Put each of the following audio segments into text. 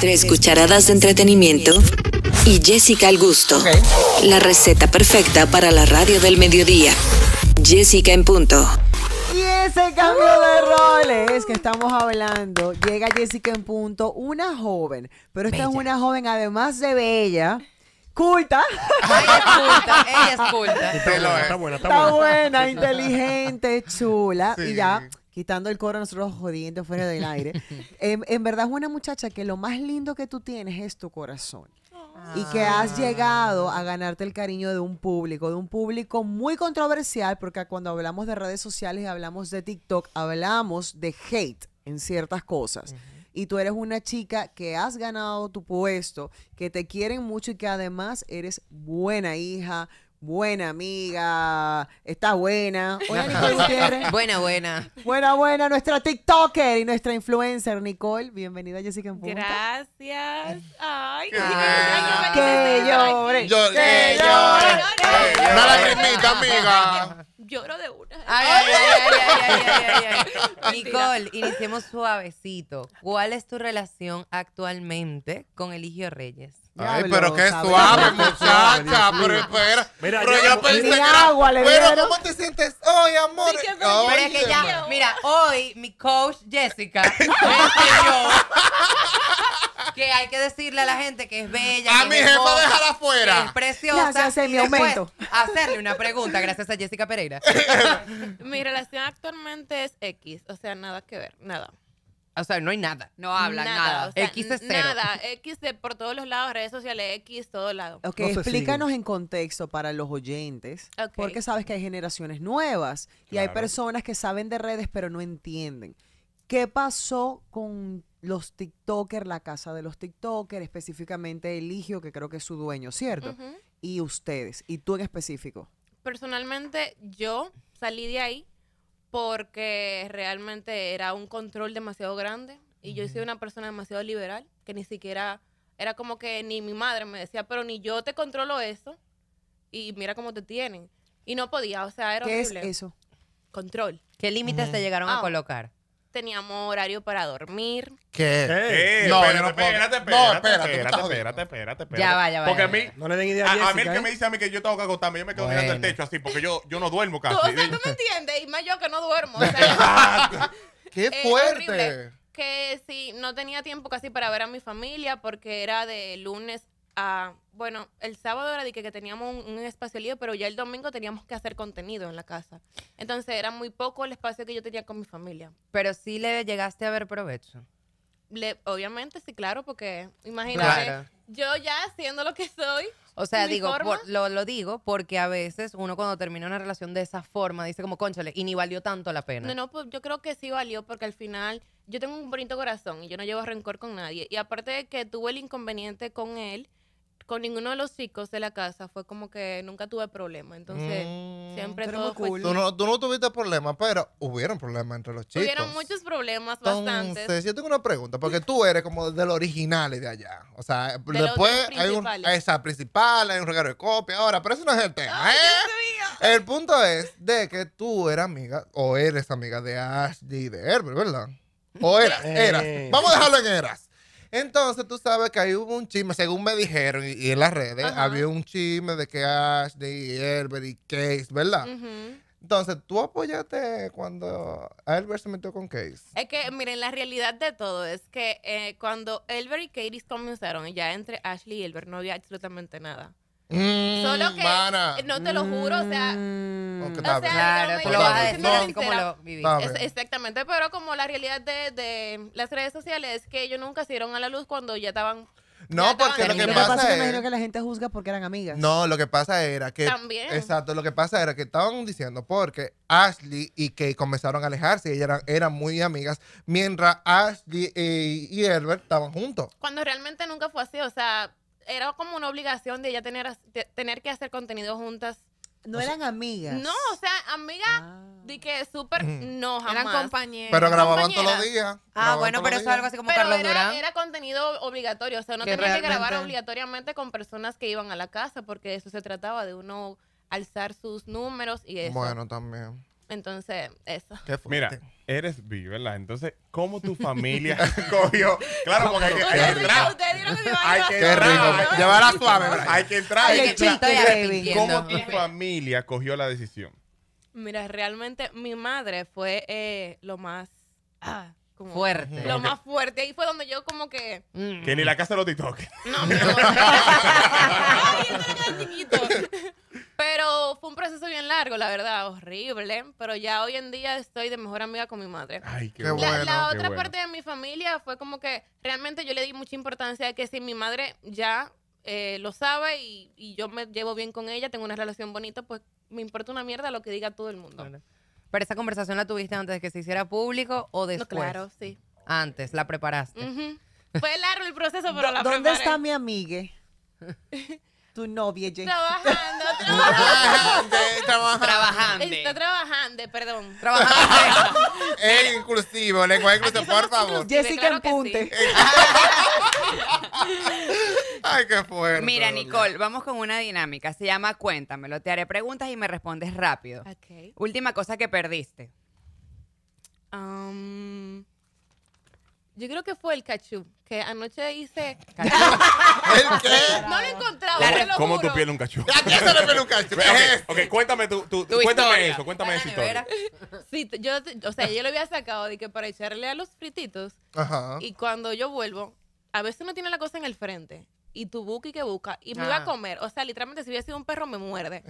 Tres cucharadas de entretenimiento y Jessica al gusto. La receta perfecta para la radio del mediodía. Jessica en punto. Y ese cambio de roles que estamos hablando, llega Jessica en punto, una joven, pero esta es una joven además de bella culta. Ella es culta, es culta. Eh. Está, buena, está buena, está, buena. inteligente, chula. Y ya quitando el coro nosotros jodiendo fuera del aire. en, verdad es una muchacha que lo más lindo que tú tienes es tu corazón. Y que ah. has llegado a ganarte el cariño de un público, de un público muy controversial, porque cuando hablamos de redes sociales y hablamos de TikTok, hablamos de hate en ciertas cosas. Y tú eres una chica que has ganado tu puesto, que te quieren mucho y que además eres buena hija, buena amiga, está buena. Hola, Nicole Gutiérrez. buena, buena. Buena, buena, nuestra TikToker y nuestra influencer, Nicole. Bienvenida, Jessica en Punta. Gracias. Ay, qué Que llore. Que llore. Una amiga lloro de una. Ay, ay, ay, ay, ay, ay, Nicole, iniciemos suavecito. ¿Cuál es tu relación actualmente con Eligio Reyes? Ay, pero qué suave, muchacha, pero espera. Mira, pero agua, pensé que agua, Pero ¿cómo te sientes hoy, amor? mira, hoy mi coach Jessica me que hay que decirle a la gente que es bella. A mi es jefa afuera. es preciosa. mi Hacerle una pregunta, gracias a Jessica Pereira. mi relación actualmente es X, o sea, nada que ver, nada. O sea, no hay nada. No habla nada. X es cero. Nada. X de por todos los lados, redes sociales, X, todo lado. Ok, explícanos en contexto para los oyentes. Porque sabes que hay generaciones nuevas y hay personas que saben de redes pero no entienden. ¿Qué pasó con los TikTokers, la casa de los TikTokers, específicamente Eligio, que creo que es su dueño, ¿cierto? Y ustedes, y tú en específico. Personalmente, yo salí de ahí porque realmente era un control demasiado grande y yo soy una persona demasiado liberal que ni siquiera era como que ni mi madre me decía, pero ni yo te controlo eso y mira cómo te tienen. Y no podía, o sea, era ¿Qué es eso? Control. ¿Qué límites te llegaron a ah, colocar? teníamos horario para dormir. ¿Qué? No, espérate, no espérate, espérate, no, espérate, espérate, espérate, espérate, Ya va, ya va. Porque a mí, no le den idea a, mí el que me dice a mí que yo tengo que acostarme, yo me quedo mirando el techo así, porque yo, yo no duermo casi. Tú, o sea, tú me entiendes, y más yo que no duermo. O ¡Qué fuerte! que sí, no tenía tiempo casi para ver a mi familia porque era de lunes bueno, el sábado era de que, teníamos un, espacio libre, pero ya el domingo teníamos que hacer contenido en la casa. Entonces era muy poco el espacio que yo tenía con mi familia. Pero sí le llegaste a ver provecho. Le, obviamente, sí, claro, porque imagínate, yo ya siendo lo que soy. O sea, digo, lo, lo, digo porque a veces uno cuando termina una relación de esa forma dice como, cónchale, y ni valió tanto la pena. No, no, pues yo creo que sí valió porque al final yo tengo un bonito corazón y yo no llevo rencor con nadie. Y aparte de que tuve el inconveniente con él, con ninguno de los chicos de la casa fue como que nunca tuve problema Entonces, mm. siempre todo fue tú, no, tuviste problemas, pero hubieron problemas entre los chicos. Hubieron muchos problemas, bastantes. Entonces, yo tengo una pregunta, porque tú eres como de los originales de allá. O sea, después hay un, esa principal, hay un regalo de copia ahora, pero eso no es el tema. ¿eh? El punto es de que tú eras amiga, o eres amiga de Ashley y de Herbert, ¿verdad? O eras, eras. Eh. Vamos a dejarlo en eras. Entonces tú sabes que hay un chisme, según me dijeron y, en las redes, había un chisme de que Ashley, Elber y Case, ¿verdad? Entonces, tú apoyaste cuando Elber se metió con Case. Es que, miren, la realidad de todo es que eh, cuando Elber y Katie comenzaron, ya entre Ashley y Elber, no había absolutamente nada. Solo mm, que, no te lo juro, o sea... Mm. lo vas a decir exactamente, pero como la realidad de, las redes sociales es que ellos nunca se dieron a la luz cuando ya estaban no, porque lo que, pasa, es... que la gente juzga porque eran amigas. No, lo que pasa era que... También. Exacto, lo que pasa era que estaban diciendo porque Ashley y Kate comenzaron a alejarse. Ellas eran, eran muy amigas, mientras Ashley eh, y Herbert estaban juntos. Cuando realmente nunca fue así, o sea era como una obligación de ella tener, tener que hacer contenido juntas. No eran amigas. No, o sea, amigas ah. de que súper. No, jamás. Eran compañeras. Pero grababan todos los días. Ah, bueno, pero eso es algo así como pero era, era contenido obligatorio. O sea, no tenía que grabar obligatoriamente con personas que iban a la casa, porque eso se trataba de uno alzar sus números y eso. Bueno, también. Entonces, eso. Mira, eres bi, ¿verdad? Entonces, ¿cómo tu familia cogió? Claro, porque hay que, hay que entrar. Hay que entrar. suave, Hay que entrar. Hay que entrar. ¿Cómo tu familia cogió la decisión? Mira, realmente mi madre fue eh, lo más... Ah, fuerte. Lo más fuerte. Ahí fue donde yo como que... Que ni la casa de los TikTok. No, no. Ay, Pero fue un proceso bien largo, la verdad, horrible. Pero ya hoy en día estoy de mejor amiga con mi madre. Ay, qué la, bueno. La otra parte de mi familia fue como que realmente yo le di mucha importancia a que si mi madre ya eh, lo sabe y, yo me llevo bien con ella, tengo una relación bonita, pues me importa una mierda lo que diga todo el mundo. Pero esa conversación la tuviste antes de que se hiciera público o después. claro, sí. Antes, la preparaste. Fue largo el proceso, pero la preparé. ¿Dónde está mi amigue? tu novia, Trabajando, trabajando. trabajando. Está trabajando, perdón. Trabajando. es inclusivo, lenguaje inclusivo, por favor. Jessica en punte Ay, qué fuerte. Mira, Nicole, vamos con una dinámica. Se llama lo Te haré preguntas y me respondes rápido. Okay. Última cosa que perdiste. Um, yo creo que fue el cachú, que anoche hice... ¿El qué? No como tu piel un cachú? se le un cachú. okay, ok, cuéntame, tú, tu cuéntame eso, cuéntame esa Sí, yo, o sea, yo lo había sacado de que para echarle a los frititos. Ajá. Y cuando yo vuelvo, a veces no tiene la cosa en el frente y tu buque que busca. Y me iba a ah. comer. O sea, literalmente, si hubiera sido un perro, me muerde.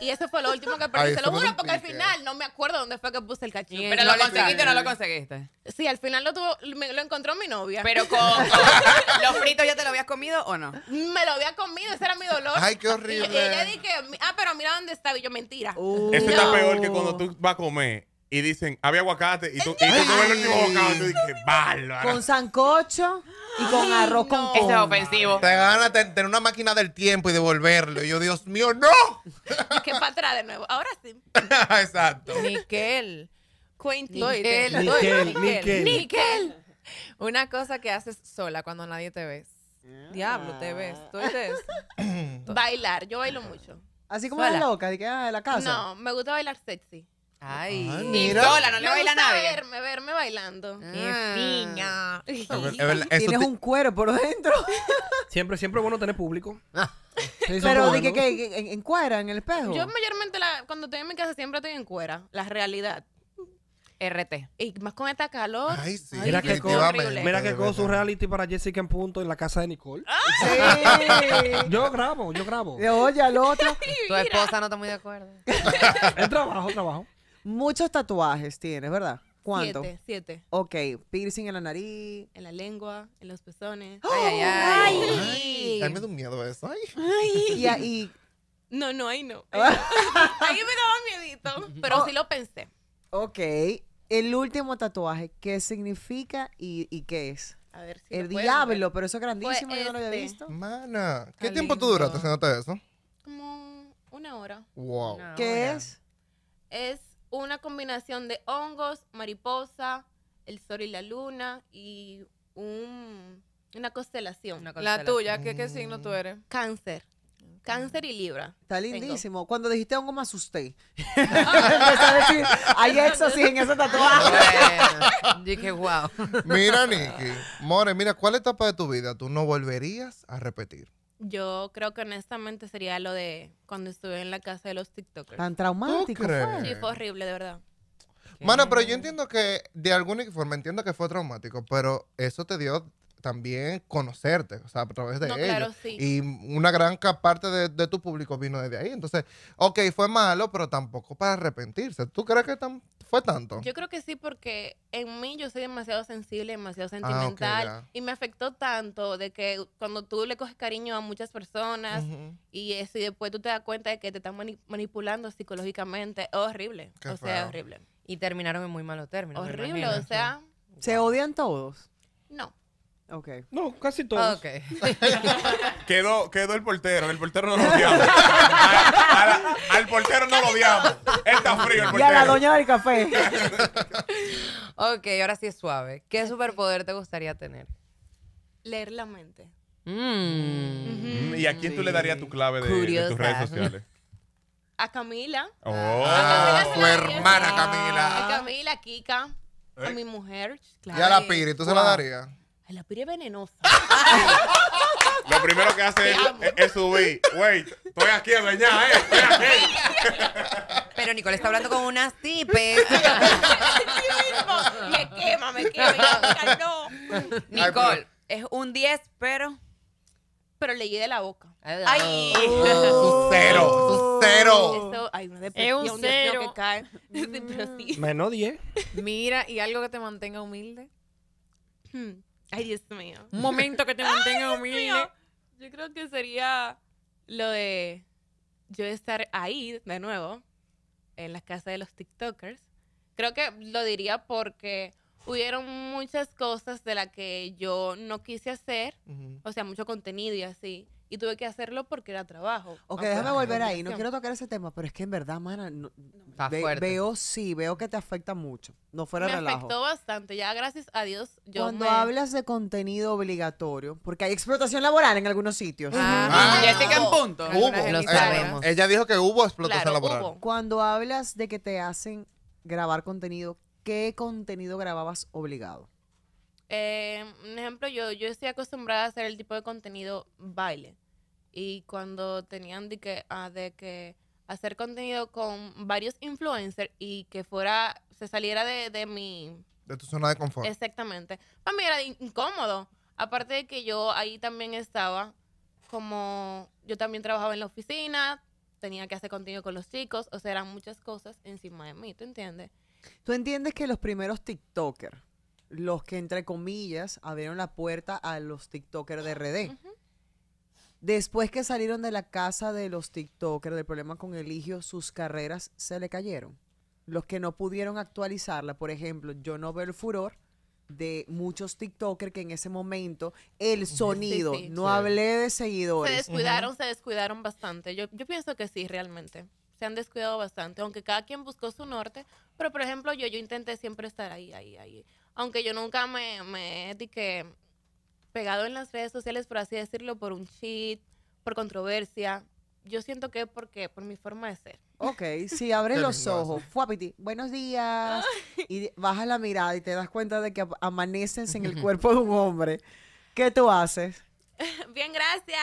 Y eso fue lo último que perdí. Se lo juro porque al final no me acuerdo dónde fue que puse el cachín. Pero lo conseguiste o no lo conseguiste. Sí, al final lo tuvo, lo encontró mi novia. Pero con, los fritos ya te lo habías comido o no? Me lo había comido, ese era mi dolor. Ay, qué horrible. Y, ella dije, ah, pero mira dónde estaba. Y yo, mentira. eso está peor que cuando tú vas a comer y dicen, había aguacate. Y tú, y ves el último aguacate y tú dices, bárbaro. Con sancocho y con arroz con Eso es ofensivo. Te van a tener una máquina del tiempo y devolverlo. Y yo, Dios mío, ¡no! que para atrás de nuevo. Ahora sí. Exacto. Miquel. Quentin. Miquel. Nickel. Una cosa que haces sola cuando nadie te ves. Ah. Diablo, te ves. ¿Tú eres. Bailar. Yo bailo mucho. Así como la loca, de que ah, de la casa. No, me gusta bailar sexy. Ay, mira. no le baila nada. nadie. Verme, verme bailando. Ah. Qué piña. Tienes un cuero por dentro. siempre, siempre es bueno tener público. Ah. Pero dije que, en, cuera, en el espejo. Yo mayormente cuando estoy en mi casa siempre estoy en cuera. La realidad. RT. Y más con esta calor. Ay, sí. mira, que cosa, mira reality para Jessica en punto en la casa de Nicole. ¡Ah! Sí. yo grabo, yo grabo. Oye, al otro. Tu esposa no está muy de acuerdo. El trabajo, trabajo. Muchos tatuajes tienes, ¿verdad? ¿Cuánto? Siete, siete. Ok, piercing en la nariz. En la lengua, en los pezones. ¡Oh! Ay, ay, ay. ay. ay me da un miedo eso. Ay. ay. Y ahí. No, no, ahí no. Ah. Ahí, me daba miedito, pero oh. sí lo pensé. Ok. El último tatuaje, ¿qué significa y, y qué es? A ver si El diablo, pero eso es grandísimo, yo no lo había este. visto. Mana, ¿qué tiempo tú duraste haciéndote eso? Como una hora. Wow. ¿Qué es? Es una combinación de hongos, mariposa, el sol y la luna y un, una, constelación. La tuya, ¿qué, signo tú eres? Mm. Cáncer. Cáncer y Libra. Está lindísimo. Cuando dijiste hongo me asusté. Empecé a decir, hay éxtasis en ese tatuaje. dije, wow. Mira, Nicky, More, mira, ¿cuál etapa de tu vida tú no volverías a repetir? Yo creo que honestamente sería lo de cuando estuve en la casa de los TikTokers. Tan traumático. fue? Sí, fue horrible, de verdad. Mano, pero yo entiendo que de alguna forma entiendo que fue traumático, pero eso te dio también conocerte, o sea, a través de ellos. Claro, sí. Y una gran parte de, tu público vino desde ahí. Entonces, ok, fue malo, pero tampoco para arrepentirse. ¿Tú crees que fue tanto? Yo creo que sí, porque en mí yo soy demasiado sensible, demasiado ah, sentimental. y me afectó tanto de que cuando tú le coges cariño a muchas personas y eso, y después tú te das cuenta de que te están manipulando psicológicamente, horrible. o sea, sea, horrible. Y terminaron en muy malos términos. Horrible, o sea. ¿Se odian todos? No. Ok. No, casi todos. Ah, ok. quedó, quedó el portero. El portero no lo odiamos. al portero no lo odiamos. está frío, el Y a la doña del café. Ok, ahora sí es suave. ¿Qué superpoder te gustaría tener? Leer la mente. Mm. Mm. ¿Y a quién tú le darías tu clave de, tus redes sociales? A Camila. Oh. Ah, ah, a hermana Camila. A Camila, Kika. Eh. A mi mujer. Y a la Piri, ¿tú se la darías? la piria es venenosa. Lo primero que hace es, subir. Wait, estoy aquí a bañar, ¿eh? Estoy Pero Nicole está hablando con unas tipes. me quema, me quema. no. Nicole, es un 10, pero. Pero leí de la boca. ¡Ay! cero, su cero. Eso, es un cero. que cae. Mm. Menos 10. Mira, y algo que te mantenga humilde. Hmm. Ay, Dios mío. Un momento que te mantenga humilde. Yo creo que sería lo de yo estar ahí de nuevo, en la casa de los TikTokers. Creo que lo diría porque hubieron muchas cosas de las que yo no quise hacer, o sea, mucho contenido y así. Y tuve que hacerlo porque era trabajo. Ok, déjame volver ahí. No quiero tocar ese tema, pero es que en verdad, mana, veo sí, veo que te afecta mucho. No fuera me relajo. Me afectó bastante. Ya, gracias a Dios, yo Cuando hablas de contenido obligatorio, porque hay explotación laboral en algunos sitios. Ah, Ya ah, en punto. Hubo. Lo sabemos. Ella dijo que hubo explotación laboral. Cuando hablas de que te hacen grabar contenido, ¿qué contenido grababas obligado? Eh, un ejemplo, yo, yo estoy acostumbrada a hacer el tipo de contenido baile. Y cuando tenían de que, ah, de que hacer contenido con varios influencers y que fuera, se saliera de, de mi... De tu zona de confort. Exactamente. Para mí era incómodo. Aparte de que yo ahí también estaba, como yo también trabajaba en la oficina, tenía que hacer contenido con los chicos, o sea, eran muchas cosas encima de mí, ¿tú entiendes? Tú entiendes que los primeros TikTokers, los que entre comillas abrieron la puerta a los TikTokers de RD, después que salieron de la casa de los TikTokers, del problema con Eligio, sus carreras se le cayeron. Los que no pudieron actualizarla, por ejemplo, yo no veo el furor de muchos TikTokers que en ese momento el sonido, no hablé de seguidores. Se descuidaron, se descuidaron bastante. Yo, yo pienso que sí, realmente se han descuidado bastante, aunque cada quien buscó su norte, pero por ejemplo yo, yo intenté siempre estar ahí, ahí, ahí. Aunque yo nunca me, me que pegado en las redes sociales, por así decirlo, por un cheat, por controversia. Yo siento que porque por mi forma de ser. Ok, si abres los ojos, fuapiti, buenos días, y bajas la mirada y te das cuenta de que amaneces en el cuerpo de un hombre, ¿qué tú haces? Bien, gracias.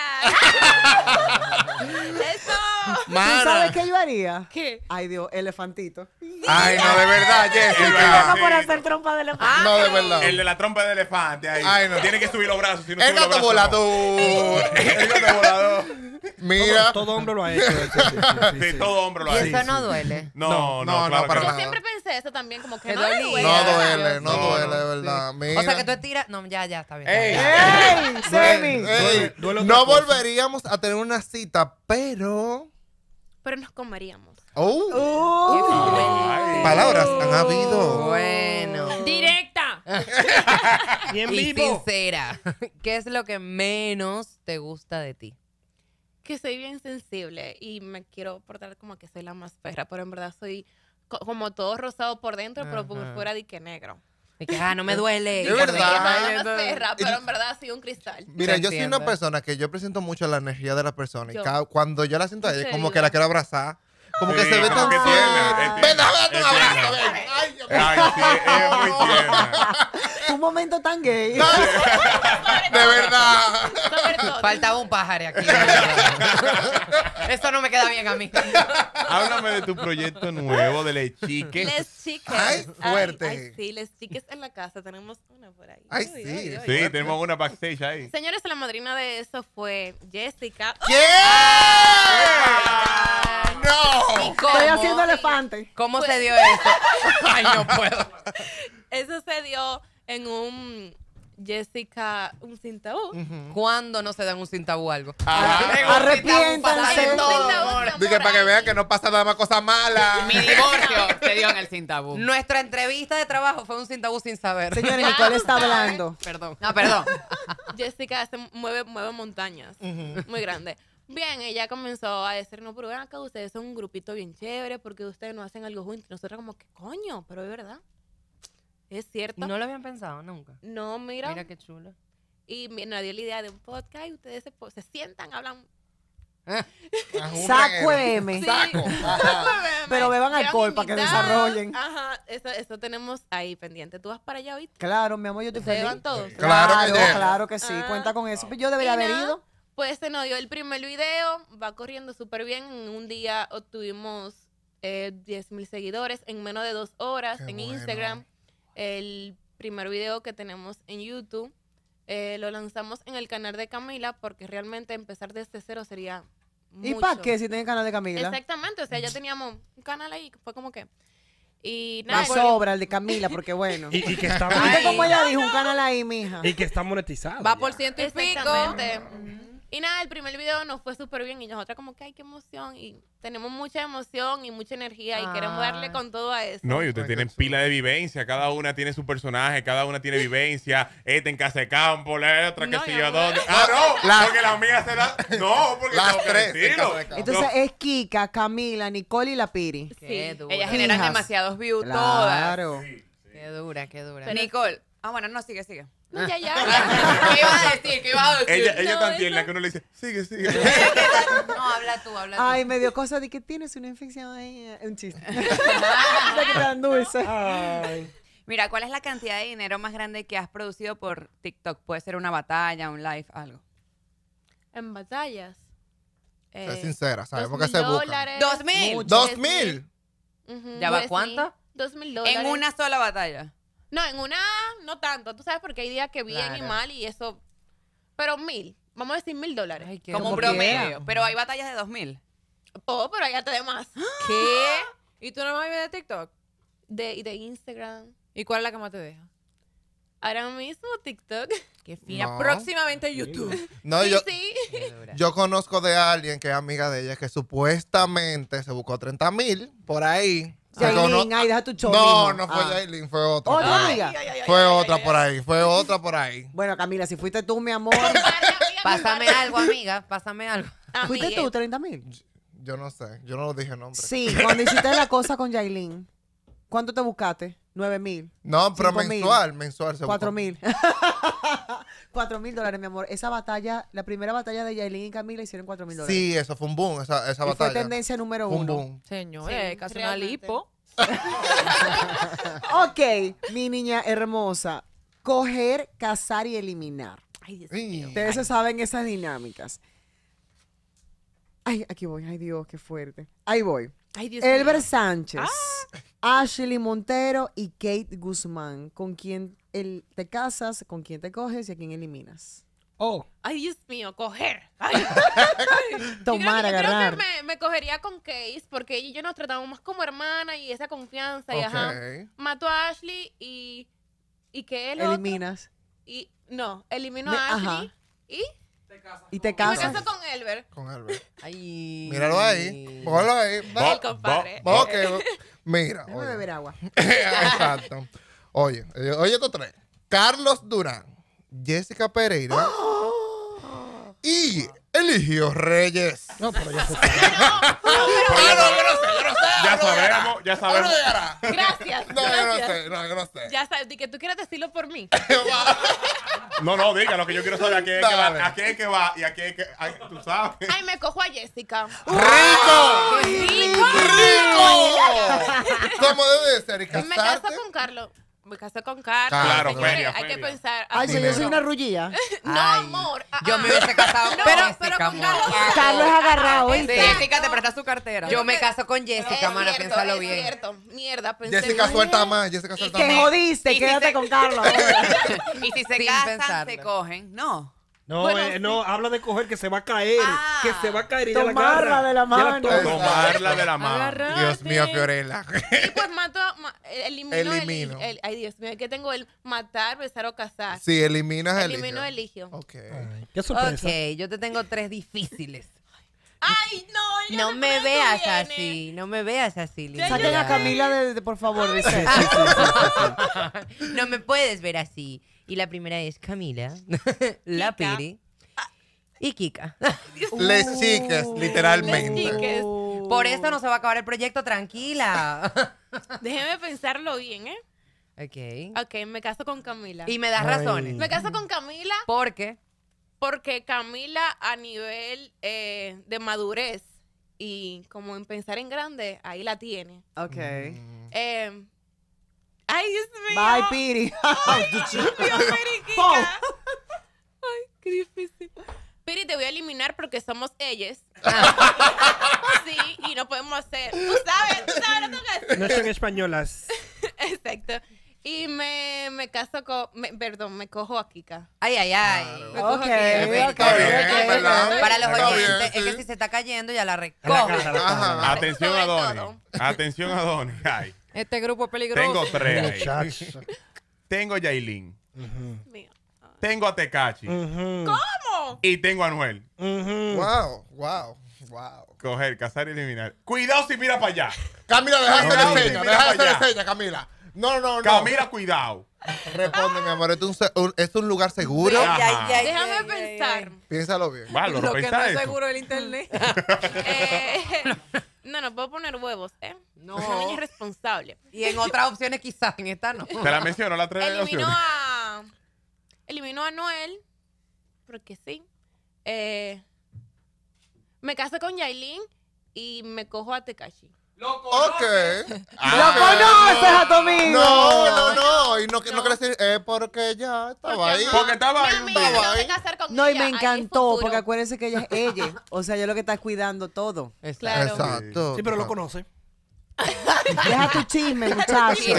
¿Tú sabes qué yo haría? ¿Qué? Ay, Dios, elefantito. Ay, no, de verdad, Jessica. por hacer trompa de elefante. No, de verdad. El de la trompa de elefante. Ahí. no. Tiene que subir los brazos. Si no el gato volador. El gato volador. Mira. Todo, todo, hombre lo ha hecho. Sí, sí, todo hombre lo ha hecho. ¿Y eso no duele? No, no, no, claro no Yo siempre pensé eso también, como que no duele. No duele, no duele, de verdad. O sea, que tú estiras... No, ya, ya, está bien. ¡Ey! ¡Semi! No volveríamos a tener una cita, pero pero nos comeríamos. ¡Oh! oh. Palabras han habido. Bueno. ¡Directa! Bien y sincera. ¿Qué es lo que menos te gusta de ti? que soy bien sensible y me quiero portar como que soy la más perra, pero en verdad soy como todo rosado por dentro, pero por fuera di que negro ah, no me duele. De verdad. Pues, pues, pero en verdad ha sido un cristal. Mira, yo soy una persona que yo presento mucho la energía de la persona. Y cuando yo la siento a ella, como que la quiero abrazar. Como que se ve tan tierna. Ven, un abrazo. Ven. Ay, Dios mío. Ay, sí, es muy tierna un momento tan gay. de verdad. Faltaba un pájaro aquí. Esto no me queda bien a mí. Háblame de tu proyecto nuevo de Les Chiques. Les Chiques. Ay, fuerte. sí, Les Chiques en la casa. Tenemos una por ahí. Ay, sí. sí, tenemos una backstage ahí. Señores, la madrina de eso fue Jessica. Yeah. ¡No! Estoy haciendo elefante. ¿Cómo se pues dio eso? Ay, no puedo. Eso se dio en un Jessica un sin tabú. ¿Cuándo no se dan un sin tabú algo? Ah. Ah, Arrepiéntanse. Dije, para que vean que no pasa nada más cosas malas. Mi divorcio se dio en el sin Nuestra entrevista de trabajo fue un sin sin saber. Señores, ¿cuál está hablando. Perdón. No, perdón. Jessica se mueve, mueve montañas. Muy grande. Bien, ella comenzó a decir, no, pero ven acá, ustedes son un grupito bien chévere porque ustedes no hacen algo juntos. Nosotros como, que coño? Pero es verdad. Es cierto. No lo habían pensado nunca. No, mira. Mira qué chulo. Y me dio la idea de un podcast y ustedes se, sientan, hablan. Eh, Saco M. Pero beban alcohol para que desarrollen. Ajá, eso, eso, tenemos ahí pendiente. ¿Tú vas para allá hoy? Claro, mi amor, yo te feliz. todos? Claro, claro que, sí. Ah, cuenta con eso. Pues yo debería haber ido. Pues se nos dio el primer video, va corriendo súper bien. En un día obtuvimos eh, 10 mil seguidores en menos de dos horas en Instagram el primer video que tenemos en YouTube. Eh, lo lanzamos en el canal de Camila porque realmente empezar desde cero sería mucho. ¿Y para qué si tiene canal de Camila? Exactamente, o sea, ya teníamos un canal ahí, fue como que... Y nada, La sobra el de Camila, porque bueno. y, y que está monetizado. ella dijo? Un canal ahí, mija. Y que está monetizado. Va por ciento y pico. Exactamente. Y nada, el primer video nos fue súper bien y nosotras como que, ay, qué emoción. Y tenemos mucha emoción y mucha energía y queremos darle ah. con todo a eso. No, y ustedes tienen pila de vivencia, cada una tiene su personaje, cada una tiene vivencia. Esta en casa de campo, la otra que se yo dónde. Ah, no, porque la mía se da... No, porque las tres. Entonces es Kika, Camila, Nicole y la Piri. Sí, ellas generan demasiados views todas. Claro. Qué dura, qué dura. Nicole. Ah, bueno, no, sigue, sigue. No, ya, ya. ¿Qué iba a decir? ¿Qué iba a Ella, también, la que uno le dice, sigue, sigue. No, habla tú, habla tú. Ay, me dio cosa de que tienes una infección ahí. Un chiste. Ay. Mira, ¿cuál es la cantidad de dinero más grande que has producido por TikTok? Puede ser una batalla, un live, algo. ¿En batallas? es eh, sé sincera, sabes porque se busca. ¡Dos mil! ¡Dos mil! ¿Ya va cuánto? Dos mil dólares. En una sola batalla. No, en una no tanto. Tú sabes porque hay días que bien y mal y eso. Pero mil. Vamos a decir mil dólares. como un promedio. Pero hay batallas de dos mil. Oh, pero allá te de más. ¿Qué? ¿Y tú no me de TikTok? De, de Instagram. ¿Y cuál es la que más te deja? Ahora mismo TikTok. que fina. Próximamente YouTube. No, yo, yo conozco de alguien que es amiga de ella que supuestamente se buscó 30 mil por ahí Jailin, ay, deja tu show. No, no fue Jailin, ah. fue otra. Fue otra por ahí, fue otra por ahí. Bueno, Camila, si fuiste tú, mi amor. pásame algo, amiga, pásame algo. ¿Fuiste tú, 30 mil? Yo no sé, yo no lo dije nombre. Sí, cuando hiciste la cosa con Jailin, ¿cuánto te buscaste? 9 mil. No, pero mensual, mensual. 4 mil. 4 mil dólares, mi amor. Esa batalla, la primera batalla de Yailin y Camila hicieron 4 mil dólares. Sí, eso fue un boom, esa, esa batalla. Fue tendencia número uno. Un boom. Señores, sí, casi lipo. ok, mi niña hermosa. Coger, cazar y eliminar. Ay, Dios mío. Ustedes saben esas dinámicas. Ay, aquí voy. Ay, Dios, qué fuerte. Ahí voy. Ay, Dios Elber Sánchez, ah. Ashley Montero y Kate Guzmán, con quién? el, te casas con quién te coges y a quién eliminas. Oh. Ay, Dios mío, coger. Tomar, yo creo que, Yo creo que me, me, cogería con Case porque ella y yo nos tratamos más como hermana y esa confianza. Y ajá. Mato a Ashley y. ¿Y qué es lo Eliminas. Y, no, elimino a Ashley y. Te casas y te casas. me caso con Elber. Con Elber. Ay. Míralo ahí. Póngalo ahí. El compadre. Mira. Déjame beber agua. Exacto. Oye, oye estos tres. Carlos Durán, Jessica Pereira y Eligio Reyes. No, pero ya se Ya sabemos, ya sabemos. Gracias. No, yo no sé, no, yo no sé. Ya sabes, que tú quieres decirlo por mí. no, no, diga, lo que yo quiero saber a quién es que va, a quién es que va y a quién es que, tú sabes. Ay, me cojo a Jessica. ¡Rico! ¡Rico! ¡Rico! ¿Cómo debe de ser? ¿Y me caso con Carlos. Me casé con Carlos. Claro, Hay que pensar. Ay, ah, si yo soy una rullilla. no, amor. Yo me ah. hubiese casado con pero con Carlos- Carlos agarrado, ah, Jessica, te presta su cartera. Yo me caso con Jessica, mara, piénsalo bien. Mierda, pensé. Jessica suelta más, Jessica suelta más. ¿Qué jodiste, quédate con Carlos. Y si se casan, se cogen. No. No, eh, no, habla de coger que se va a caer, ah. que se va a caer y tomarla de la mano. tomarla de la mano. Dios mío, Fiorella. Y pues mato, elimino, ay Dios mío, que tengo el matar, besar o casar. Sí, eliminas el Elimino eligio. Ok. qué sorpresa. Ok, yo te tengo tres difíciles. Ay, no, no me veas así, no me veas así, Lili. Saquen a Camila por favor, No me puedes ver así. Y la primera es Camila, la Piri ah. y Kika. Les chicas, literalmente. Uh. Por eso no se va a acabar el proyecto, tranquila. Déjeme pensarlo bien, ¿eh? Ok. Ok, me caso con Camila. Y me das razones. Me caso con Camila. ¿Por qué? Porque Camila a nivel eh, de madurez y como en pensar en grande, ahí la tiene. Ok. Mm. Eh, Ay, Dios mío. Bye, Piri. Ay, Dios mío, Kika. Ay, qué difícil. Piri, te voy a eliminar porque somos ellas. sí, y no podemos hacer. Tú sabes, tú sabes lo que hacer. No son españolas. Exacto. Y me, me caso con. perdón, me cojo a Kika. Ay, ay, ay. Ok, okay, Para los oyentes, es que si se está cayendo, ya la recoge. Atención a Donnie. Atención a Donnie. Ay. Este grupo es peligroso. Tengo tres. ahí. tengo a Yailin. Tengo a Tecachi. ¿Cómo? Y tengo a Anuel. Wow, wow, wow. Coger, cazar y eliminar. Cuidado si mira para allá. Camila, deja de hacer la deja hacer Camila. No, no, no. Camila, cuidado. Responde, mi amor, ¿es un, lugar seguro? Ay, ay, ay, Déjame pensar. Piénsalo bien. Vale, lo, que no es seguro el internet. Eh, no, no puedo poner huevos, ¿eh? No. Una niña responsable. Y en otras opciones quizás, en esta no. Te la menciono la tres Eliminó a... Eliminó a Noel, porque sí. Eh, me casé con Yailin y me cojo a Tekashi. Lo conoces. Ah, okay. Lo conoces a tu amigo. No, no, no. Y no, no. decir, eh, porque ya estaba ahí. Porque estaba ahí. No, y me encantó, porque acuérdense que ella es ella. O sea, ella lo que está cuidando todo. Exacto. Sí, pero lo conoce. Deja tu chisme, muchacho. ¿Sí,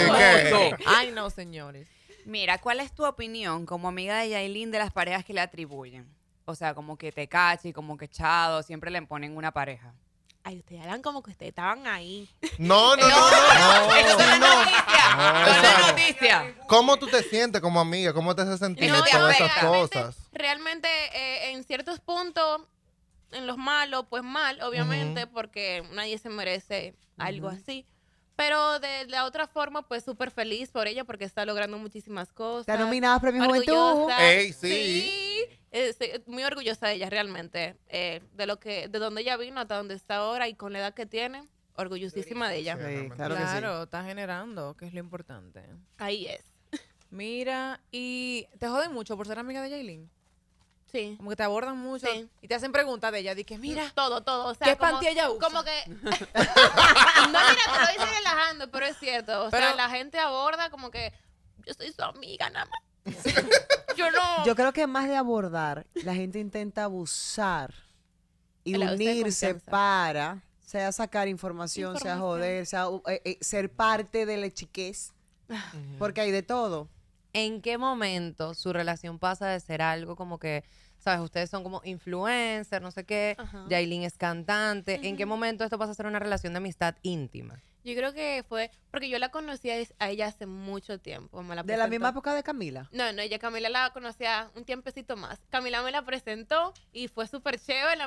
Ay, no, señores. Mira, ¿cuál es tu opinión como amiga de Yailin de las parejas que le atribuyen? O sea, como que te cachi, como que chado, siempre le ponen una pareja. Ay, ustedes hablan como que estaban ahí. No, no, no. no, Eso es no. noticia. Eso es exacto. noticia. ¿Cómo tú te sientes como amiga? ¿Cómo te hace sentir No, todas esas cosas? Realmente, eh, en ciertos puntos, en los malos, pues mal, obviamente, porque nadie se merece algo así. Pero de la otra forma, pues súper feliz por ella porque está logrando muchísimas cosas. Está nominada para Premio Juventud. sí muy orgullosa de ella realmente, eh, de lo que, de donde ella vino hasta donde está ahora y con la edad que tiene, orgullosísima de ella. claro, está generando, que es lo importante. Ahí es. Mira, y te joden mucho por ser amiga de Jaylin. Sí. Como que te abordan mucho y te hacen preguntas de ella. que mira. Todo, todo. O sea, ¿Qué pantalla ella usa? Como que. no, mira, te lo dicen relajando, pero es cierto. O sea, la gente aborda como que yo soy su amiga nada más. Yo creo que más de abordar, la gente intenta abusar y unirse para, sea sacar información, sea joder, sea uh, eh, eh, ser parte de la chiquez, porque hay de todo. ¿En qué momento su relación pasa de ser algo como que, sabes, ustedes son como influencer, no sé qué, Jailin es cantante, ¿en qué momento esto pasa a ser una relación de amistad íntima? Yo creo que fue porque yo la conocía a ella hace mucho tiempo. ¿De la misma época de Camila? No, no, ella Camila la conocía un tiempecito más. Camila me la presentó y fue súper chévere,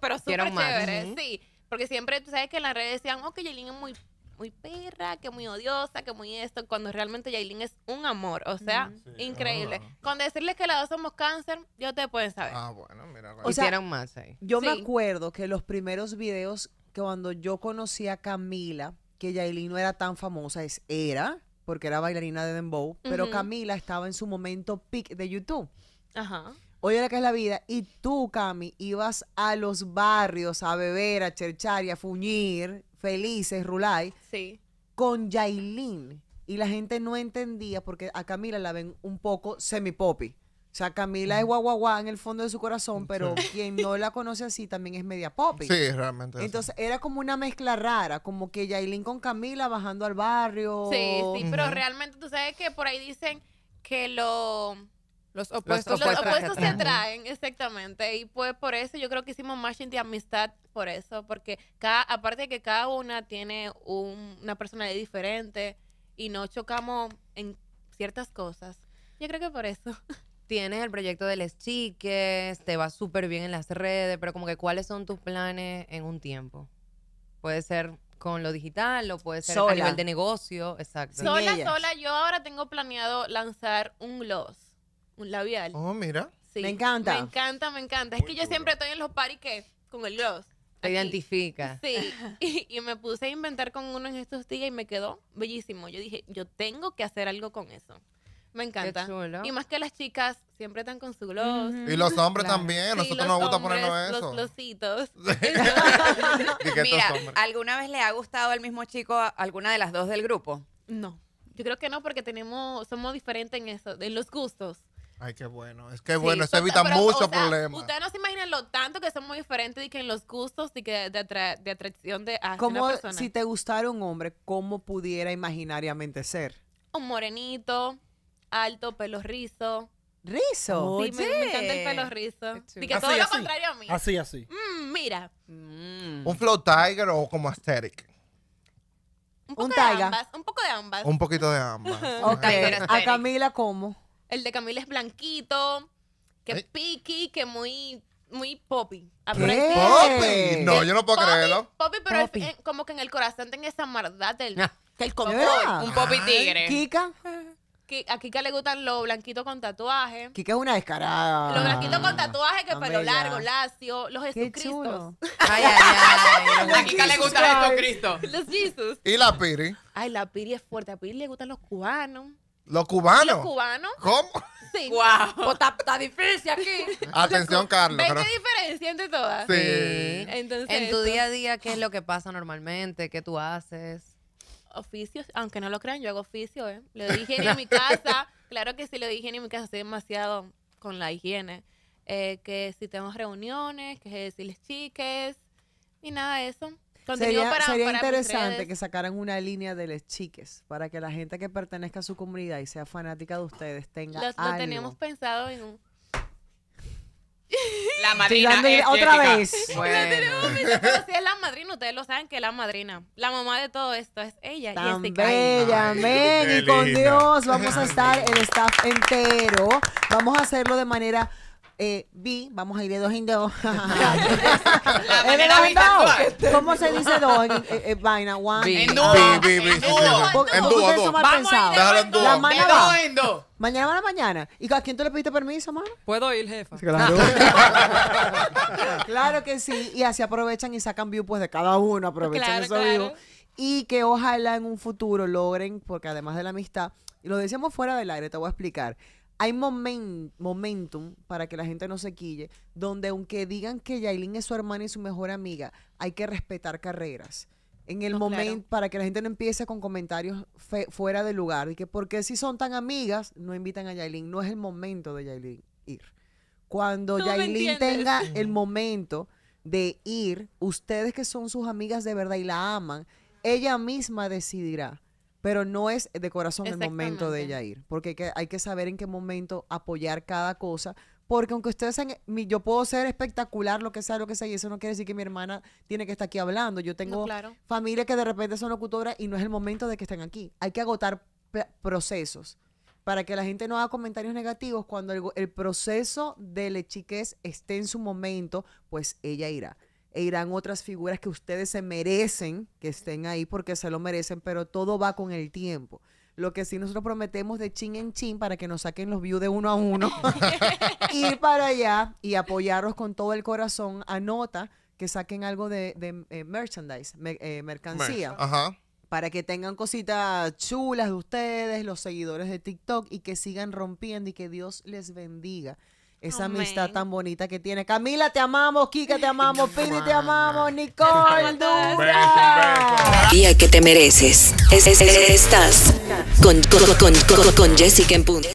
pero súper chévere, ¿eh? sí. Porque siempre, tú sabes que en las redes decían, oh, que Yailin es muy, muy perra, que muy odiosa, que muy esto, cuando realmente Yailin es un amor, o sea, increíble. Con decirles que las dos somos cáncer, yo te pueden saber. Ah, bueno, mira. O más ahí. Yo me acuerdo que los primeros videos que cuando yo conocí a Camila, que Yailin no era tan famosa, es era, porque era bailarina de Dembow, pero Camila estaba en su momento peak de YouTube. Ajá. Oye, la que es la vida. Y tú, Cami, ibas a los barrios a beber, a cherchar y a fuñir, felices, Rulay. Sí. Con Yailin. Y la gente no entendía porque a Camila la ven un poco semi-poppy. O sea, Camila es guaguaguá en el fondo de su corazón, pero quien no la conoce así también es media pop. Sí, realmente. Entonces era como una mezcla rara, como que Yailin con Camila bajando al barrio. Sí, sí, pero realmente tú sabes que por ahí dicen que los opuestos, los opuestos, se atraen, exactamente. Y pues por eso yo creo que hicimos matching de amistad, por eso, porque cada, aparte de que cada una tiene una personalidad diferente y no chocamos en ciertas cosas. Yo creo que por eso. tienes el proyecto de Les Chiques, te va súper bien en las redes, pero como que cuáles son tus planes en un tiempo. Puede ser con lo digital o puede ser a nivel de negocio, exacto. sola, sola, yo ahora tengo planeado lanzar un gloss, un labial. Oh, mira. Me encanta. Me encanta, me encanta. es que yo siempre estoy en los paris con el gloss. Te identifica. Sí. Y, y, me puse a inventar con uno en estos días y me quedó bellísimo. Yo dije, yo tengo que hacer algo con eso. Me encanta. Y más que las chicas siempre están con su gloss. Y los hombres también. Nosotros nos gusta ponernos eso. Los glossitos. Mira, ¿alguna vez le ha gustado al mismo chico alguna de las dos del grupo? No. Yo creo que no, porque tenemos, somos diferentes en eso, en los gustos. Ay, qué bueno. Es que bueno, eso evita muchos problemas. Ustedes no se imaginan lo tanto que somos diferentes y que en los gustos y que de, atracción de a ¿Cómo, Si te gustara un hombre, ¿cómo pudiera imaginariamente ser? Un morenito, alto, pelo rizo. ¿Rizo? Sí, me, me encanta el pelo rizo. Y que todo lo contrario a mí. Así, así. Mm, mira. Mm. ¿Un flow tiger o como aesthetic? Un poco Un ambas. Un poco de ambas. Un poquito de ambas. Ok. ¿A Camila cómo? El de Camila es blanquito, que ¿Eh? piqui, que muy muy poppy. ¿Qué? No, yo no puedo creerlo. Poppy, pero Es, como que en el corazón tenga esa maldad del... Ah, que el un poppy tigre. Kika a Kika le gustan los blanquitos con tatuaje. Kika es una descarada. Los blanquitos con tatuaje, que pelo largo, lacio. Los Jesucristos. Ay, ay, ay. a Kika le gusta los Jesucristos. Los Jesús Y la Piri. Ay, la Piri es fuerte. A Piri le gustan los cubanos. ¿Los cubanos? ¿Los cubanos? ¿Cómo? Sí. ¡Wow! Pues, está, difícil aquí. Atención, Carlos. ¿Ves qué diferencia entre todas? Sí. Entonces, en tu día a día, ¿qué es lo que pasa normalmente? ¿Qué tú haces? oficios, aunque no lo crean, yo hago oficio, ¿eh? Lo dije en mi casa, claro que sí lo dije en mi casa, estoy demasiado con la higiene. Eh, que si tenemos reuniones, que decirles chiques, y nada de eso. sería, interesante que sacaran una línea de les chiques para que la gente que pertenezca a su comunidad y sea fanática de ustedes tenga Los, Lo tenemos pensado en un la madrina. otra vez. Bueno. pero si es la madrina, ustedes lo saben que es la madrina. La mamá de todo esto es ella. Tan este bella, amén. Y con Dios vamos a estar el staff entero. Vamos a hacerlo de manera eh, vi, vamos a ir de dos en dos. ¿Cómo se dice dos en, vaina? One. En dos. En dos. En dos en dos. Mañana a la mañana. ¿Y a quién tú le pediste permiso, mano? Puedo ir, jefa. Claro. que sí. Y así aprovechan y sacan view pues de cada uno. Aprovechan eso, esos Y que ojalá en un futuro logren, porque además de la amistad, y lo decíamos fuera del aire, te voy a explicar hay momentum para que la gente no se quille, donde aunque digan que Yailin es su hermana y su mejor amiga, hay que respetar carreras. En el momento, para que la gente no empiece con comentarios fuera de lugar, y que porque si son tan amigas, no invitan a Yailin. No es el momento de Yailin ir. Cuando no tenga el momento de ir, ustedes que son sus amigas de verdad y la aman, ella misma decidirá pero no es de corazón el momento de ella ir, porque hay que, saber en qué momento apoyar cada cosa, porque aunque ustedes sean, eh, yo puedo ser espectacular, lo que sea, lo que sea, y eso no quiere decir que mi hermana tiene que estar aquí hablando, yo tengo familia que de repente son locutoras y no es el momento de que estén aquí, hay que agotar procesos para que la gente no haga comentarios negativos cuando el, proceso de lechiquez esté en su momento, pues ella irá e irán otras figuras que ustedes se merecen que estén ahí porque se lo merecen, pero todo va con el tiempo. Lo que sí nosotros prometemos de chin en chin para que nos saquen los views de uno a uno, ir para allá y apoyarlos con todo el corazón. Anota que saquen algo de, eh, merchandise, eh, mercancía. para que tengan cositas chulas de ustedes, los seguidores de TikTok, y que sigan rompiendo y que Dios les bendiga esa amistad tan bonita que tiene. Camila, te amamos, Kika, te amamos, Pini, te amamos, Nicole, Dura. Día que te mereces. Es, es, estás con, con, con, con Jessica en punto.